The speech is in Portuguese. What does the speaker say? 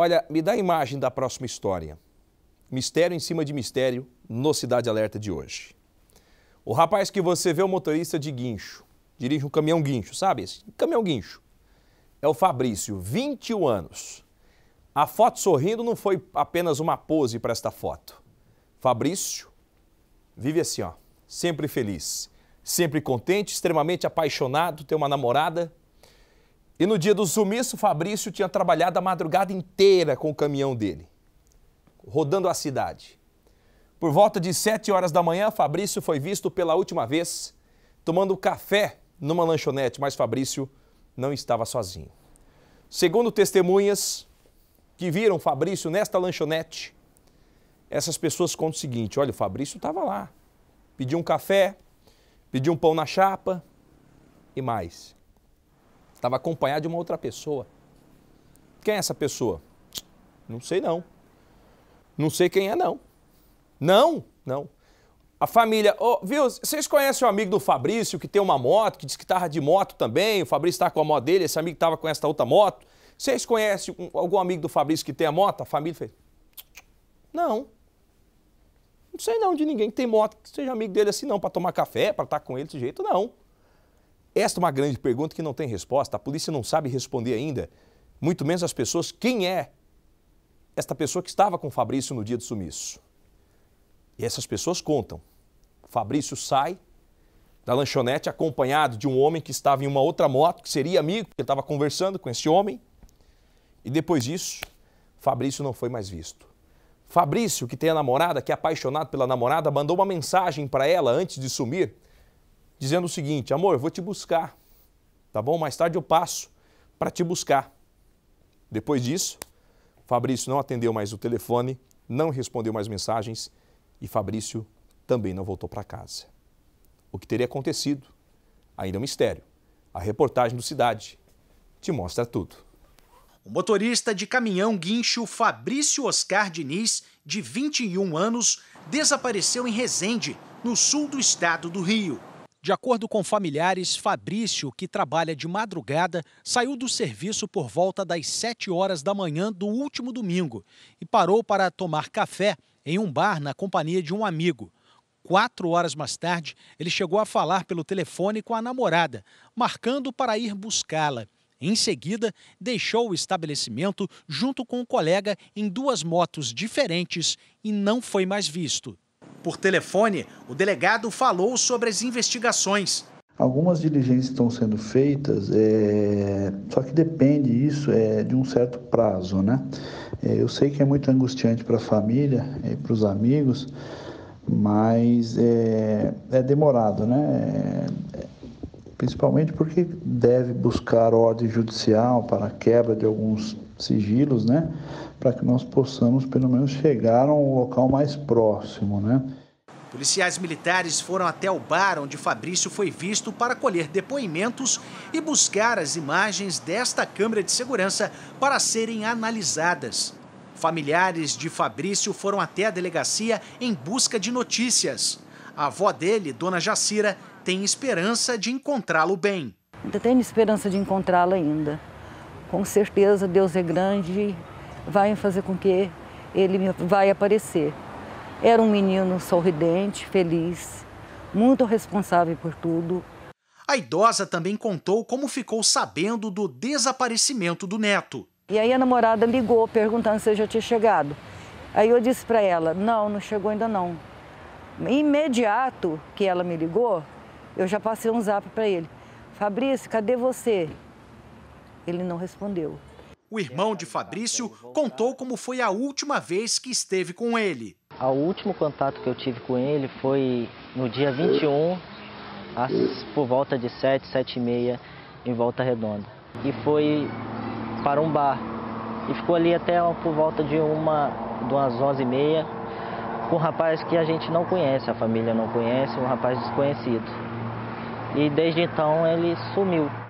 Olha, me dá a imagem da próxima história. Mistério em cima de mistério no Cidade Alerta de hoje. O rapaz que você vê, o motorista de guincho, dirige um caminhão guincho, sabe? caminhão guincho. É o Fabrício, 21 anos. A foto sorrindo não foi apenas uma pose para esta foto. Fabrício vive assim, ó, sempre feliz, sempre contente, extremamente apaixonado, tem uma namorada e no dia do sumiço, Fabrício tinha trabalhado a madrugada inteira com o caminhão dele, rodando a cidade. Por volta de 7 horas da manhã, Fabrício foi visto pela última vez tomando café numa lanchonete, mas Fabrício não estava sozinho. Segundo testemunhas que viram Fabrício nesta lanchonete, essas pessoas contam o seguinte: olha, o Fabrício estava lá, pediu um café, pediu um pão na chapa e mais. Estava acompanhado de uma outra pessoa. Quem é essa pessoa? Não sei não. Não sei quem é não. Não, não. A família, oh, viu, vocês conhecem o um amigo do Fabrício que tem uma moto, que diz que estava de moto também, o Fabrício estava tá com a moto dele, esse amigo estava com essa outra moto. Vocês conhecem algum amigo do Fabrício que tem a moto? A família fez, não. Não sei não de ninguém que tem moto, que seja amigo dele assim não, para tomar café, para estar tá com ele desse jeito, não. Esta é uma grande pergunta que não tem resposta. A polícia não sabe responder ainda, muito menos as pessoas, quem é esta pessoa que estava com Fabrício no dia do sumiço. E essas pessoas contam. Fabrício sai da lanchonete acompanhado de um homem que estava em uma outra moto, que seria amigo, porque estava conversando com esse homem. E depois disso, Fabrício não foi mais visto. Fabrício, que tem a namorada, que é apaixonado pela namorada, mandou uma mensagem para ela antes de sumir, dizendo o seguinte: amor, eu vou te buscar, tá bom? Mais tarde eu passo para te buscar. Depois disso, Fabrício não atendeu mais o telefone, não respondeu mais mensagens e Fabrício também não voltou para casa. O que teria acontecido? Ainda é um mistério. A reportagem do Cidade te mostra tudo. O motorista de caminhão guincho Fabrício Oscar Diniz, de 21 anos, desapareceu em Resende, no sul do estado do Rio. De acordo com familiares, Fabrício, que trabalha de madrugada, saiu do serviço por volta das 7 horas da manhã do último domingo e parou para tomar café em um bar na companhia de um amigo. Quatro horas mais tarde, ele chegou a falar pelo telefone com a namorada, marcando para ir buscá-la. Em seguida, deixou o estabelecimento junto com um colega em duas motos diferentes e não foi mais visto. Por telefone, o delegado falou sobre as investigações. Algumas diligências estão sendo feitas, é... só que depende isso é, de um certo prazo, né? É, eu sei que é muito angustiante para a família e é, para os amigos, mas é, é demorado, né? É, principalmente porque deve buscar ordem judicial para a quebra de alguns sigilos, né? Para que nós possamos pelo menos chegar a um local mais próximo, né? Policiais militares foram até o bar onde Fabrício foi visto para colher depoimentos e buscar as imagens desta câmera de segurança para serem analisadas. Familiares de Fabrício foram até a delegacia em busca de notícias. A avó dele, Dona Jacira, tem esperança de encontrá-lo bem. Ainda tenho esperança de encontrá-lo ainda. Com certeza Deus é grande, vai fazer com que ele vai aparecer. Era um menino sorridente, feliz, muito responsável por tudo. A idosa também contou como ficou sabendo do desaparecimento do neto. E aí a namorada ligou perguntando se já tinha chegado. Aí eu disse para ela: "Não, não chegou ainda não". Imediato que ela me ligou, eu já passei um zap para ele. Fabrício, cadê você? Ele não respondeu. O irmão de Fabrício contou como foi a última vez que esteve com ele. O último contato que eu tive com ele foi no dia 21, às, por volta de 7, 7 e meia, em Volta Redonda. E foi para um bar. E ficou ali até por volta de, uma, de umas 11 e meia, com um rapaz que a gente não conhece, a família não conhece, um rapaz desconhecido. E desde então ele sumiu.